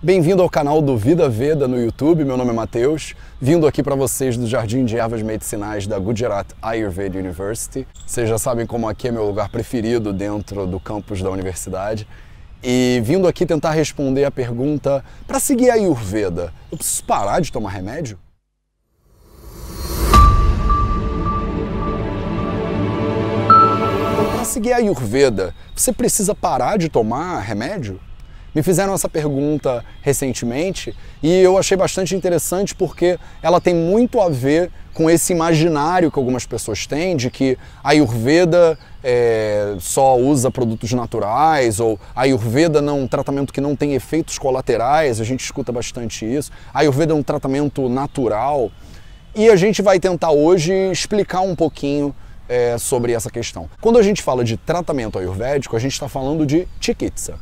Bem-vindo ao canal do Vida Veda no YouTube. Meu nome é Matheus, vindo aqui para vocês do Jardim de Ervas Medicinais da Gujarat Ayurveda University. Vocês já sabem como aqui é meu lugar preferido dentro do campus da universidade. E vindo aqui tentar responder a pergunta: para seguir a Ayurveda, eu preciso parar de tomar remédio? Para seguir a Ayurveda, você precisa parar de tomar remédio? Me fizeram essa pergunta recentemente e eu achei bastante interessante porque ela tem muito a ver com esse imaginário que algumas pessoas têm de que a Ayurveda é, só usa produtos naturais ou a Ayurveda não é um tratamento que não tem efeitos colaterais, a gente escuta bastante isso. A Ayurveda é um tratamento natural e a gente vai tentar hoje explicar um pouquinho é, sobre essa questão. Quando a gente fala de tratamento ayurvédico, a gente está falando de chikitsa.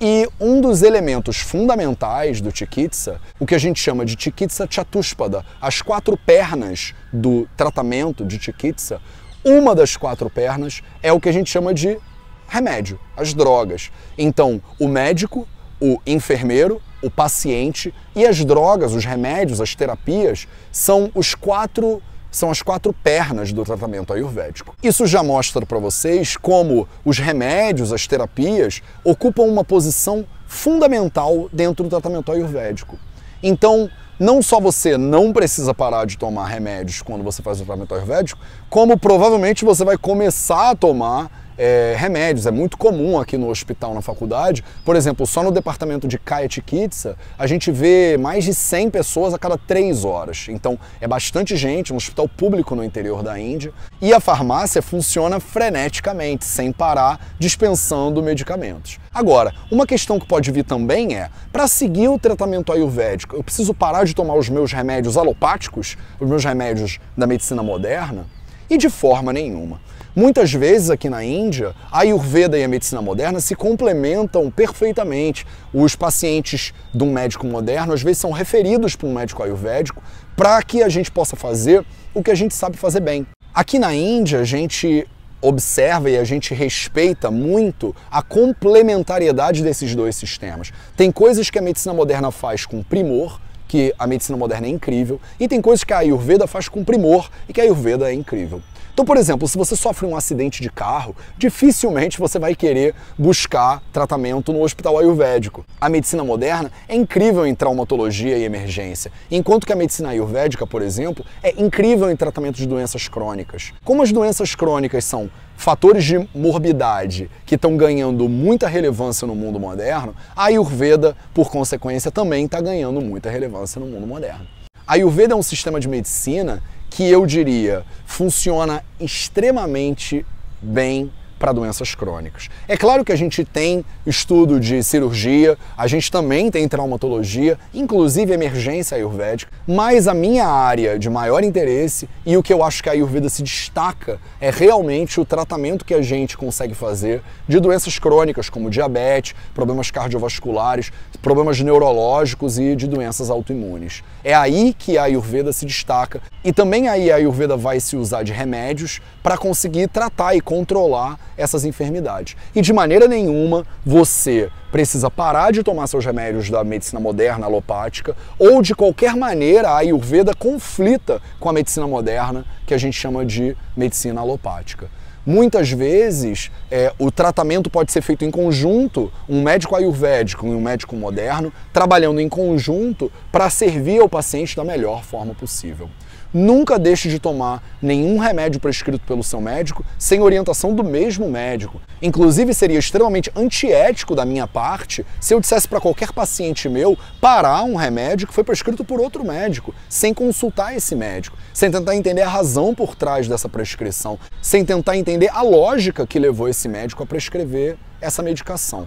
E um dos elementos fundamentais do Chikitsa, o que a gente chama de Chikitsa Chatuspada, as quatro pernas do tratamento de Chikitsa, uma das quatro pernas é o que a gente chama de remédio, as drogas. Então, o médico, o enfermeiro, o paciente e as drogas, os remédios, as terapias, são os quatro são as quatro pernas do tratamento ayurvédico. Isso já mostra para vocês como os remédios, as terapias, ocupam uma posição fundamental dentro do tratamento ayurvédico. Então, não só você não precisa parar de tomar remédios quando você faz o tratamento ayurvédico, como provavelmente você vai começar a tomar é, remédios. É muito comum aqui no hospital, na faculdade. Por exemplo, só no departamento de Kayet Kitsa, a gente vê mais de 100 pessoas a cada 3 horas. Então, é bastante gente, um hospital público no interior da Índia. E a farmácia funciona freneticamente, sem parar, dispensando medicamentos. Agora, uma questão que pode vir também é, para seguir o tratamento ayurvédico, eu preciso parar de tomar os meus remédios alopáticos, os meus remédios da medicina moderna? E de forma nenhuma. Muitas vezes aqui na Índia, a Ayurveda e a medicina moderna se complementam perfeitamente. Os pacientes de um médico moderno às vezes são referidos para um médico ayurvédico para que a gente possa fazer o que a gente sabe fazer bem. Aqui na Índia, a gente observa e a gente respeita muito a complementariedade desses dois sistemas. Tem coisas que a medicina moderna faz com primor que a medicina moderna é incrível e tem coisas que a Ayurveda faz com primor e que a Ayurveda é incrível. Então, por exemplo, se você sofre um acidente de carro, dificilmente você vai querer buscar tratamento no hospital ayurvédico. A medicina moderna é incrível em traumatologia e emergência, enquanto que a medicina ayurvédica, por exemplo, é incrível em tratamento de doenças crônicas. Como as doenças crônicas são fatores de morbidade que estão ganhando muita relevância no mundo moderno, a Ayurveda, por consequência, também está ganhando muita relevância no mundo moderno. A Ayurveda é um sistema de medicina que eu diria funciona extremamente bem para doenças crônicas. É claro que a gente tem estudo de cirurgia, a gente também tem traumatologia, inclusive emergência ayurvédica, mas a minha área de maior interesse e o que eu acho que a Ayurveda se destaca é realmente o tratamento que a gente consegue fazer de doenças crônicas como diabetes, problemas cardiovasculares, problemas neurológicos e de doenças autoimunes. É aí que a Ayurveda se destaca e também aí a Ayurveda vai se usar de remédios para conseguir tratar e controlar essas enfermidades. E de maneira nenhuma você precisa parar de tomar seus remédios da medicina moderna, alopática, ou de qualquer maneira a Ayurveda conflita com a medicina moderna, que a gente chama de medicina alopática. Muitas vezes é, o tratamento pode ser feito em conjunto, um médico ayurvédico e um médico moderno trabalhando em conjunto para servir ao paciente da melhor forma possível. Nunca deixe de tomar nenhum remédio prescrito pelo seu médico sem orientação do mesmo médico. Inclusive, seria extremamente antiético da minha parte se eu dissesse para qualquer paciente meu parar um remédio que foi prescrito por outro médico, sem consultar esse médico, sem tentar entender a razão por trás dessa prescrição, sem tentar entender a lógica que levou esse médico a prescrever essa medicação.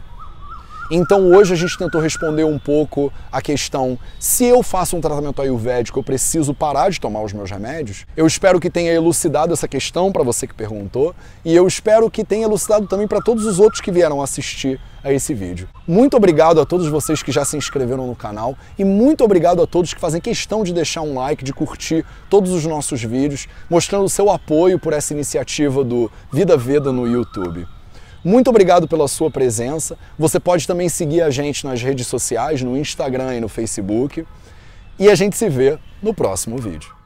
Então hoje a gente tentou responder um pouco a questão: se eu faço um tratamento ayurvédico, eu preciso parar de tomar os meus remédios? Eu espero que tenha elucidado essa questão para você que perguntou e eu espero que tenha elucidado também para todos os outros que vieram assistir a esse vídeo. Muito obrigado a todos vocês que já se inscreveram no canal e muito obrigado a todos que fazem questão de deixar um like, de curtir todos os nossos vídeos, mostrando o seu apoio por essa iniciativa do Vida Veda no YouTube. Muito obrigado pela sua presença. Você pode também seguir a gente nas redes sociais, no Instagram e no Facebook. E a gente se vê no próximo vídeo.